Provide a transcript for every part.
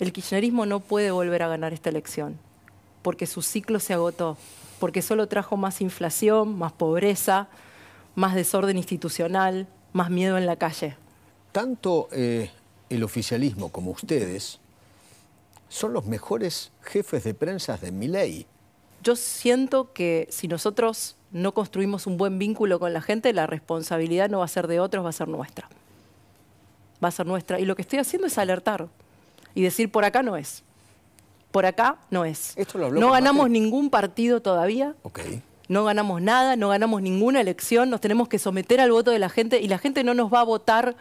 el kirchnerismo no puede volver a ganar esta elección, porque su ciclo se agotó, porque solo trajo más inflación, más pobreza, más desorden institucional, más miedo en la calle. Tanto eh, el oficialismo como ustedes son los mejores jefes de prensa de mi ley. Yo siento que si nosotros no construimos un buen vínculo con la gente, la responsabilidad no va a ser de otros, va a ser nuestra. Va a ser nuestra. Y lo que estoy haciendo es alertar y decir por acá no es. Por acá no es. no ganamos ningún partido todavía. No ganamos nada, no ganamos ninguna elección, nos tenemos que someter al voto de la gente y la gente no nos va a votar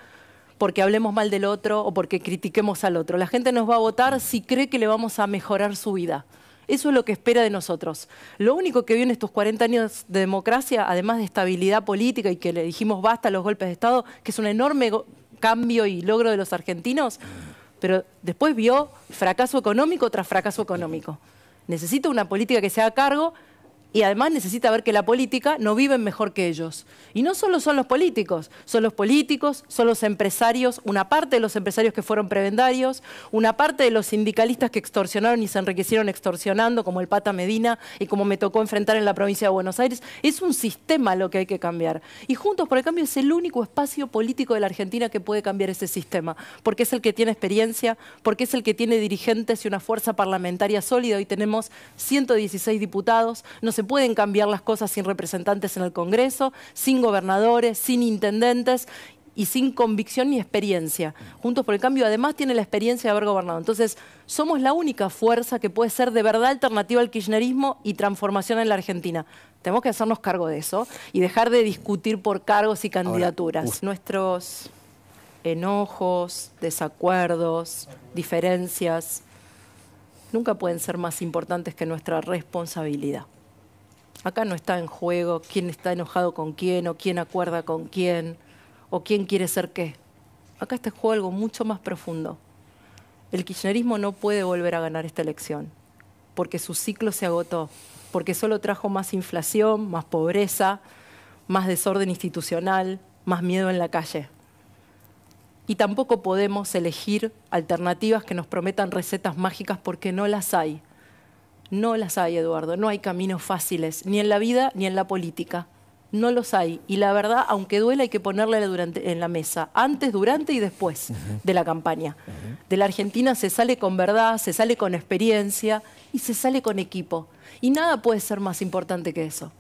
porque hablemos mal del otro o porque critiquemos al otro. La gente nos va a votar si cree que le vamos a mejorar su vida. Eso es lo que espera de nosotros. Lo único que viene en estos 40 años de democracia, además de estabilidad política y que le dijimos basta a los golpes de Estado, que es un enorme cambio y logro de los argentinos, pero después vio fracaso económico tras fracaso económico. Necesito una política que se haga cargo y además necesita ver que la política no viven mejor que ellos. Y no solo son los políticos, son los políticos, son los empresarios, una parte de los empresarios que fueron prebendarios, una parte de los sindicalistas que extorsionaron y se enriquecieron extorsionando, como el Pata Medina y como me tocó enfrentar en la provincia de Buenos Aires. Es un sistema lo que hay que cambiar. Y Juntos por el Cambio es el único espacio político de la Argentina que puede cambiar ese sistema, porque es el que tiene experiencia, porque es el que tiene dirigentes y una fuerza parlamentaria sólida. Hoy tenemos 116 diputados, se pueden cambiar las cosas sin representantes en el Congreso, sin gobernadores, sin intendentes y sin convicción ni experiencia. Juntos por el Cambio además tiene la experiencia de haber gobernado. Entonces, somos la única fuerza que puede ser de verdad alternativa al kirchnerismo y transformación en la Argentina. Tenemos que hacernos cargo de eso y dejar de discutir por cargos y candidaturas. Nuestros enojos, desacuerdos, diferencias, nunca pueden ser más importantes que nuestra responsabilidad. Acá no está en juego quién está enojado con quién o quién acuerda con quién o quién quiere ser qué. Acá está en juego algo mucho más profundo. El kirchnerismo no puede volver a ganar esta elección porque su ciclo se agotó, porque solo trajo más inflación, más pobreza, más desorden institucional, más miedo en la calle. Y tampoco podemos elegir alternativas que nos prometan recetas mágicas porque no las hay. No las hay, Eduardo, no hay caminos fáciles, ni en la vida ni en la política. No los hay. Y la verdad, aunque duela, hay que ponerla en la mesa, antes, durante y después de la campaña. De la Argentina se sale con verdad, se sale con experiencia y se sale con equipo. Y nada puede ser más importante que eso.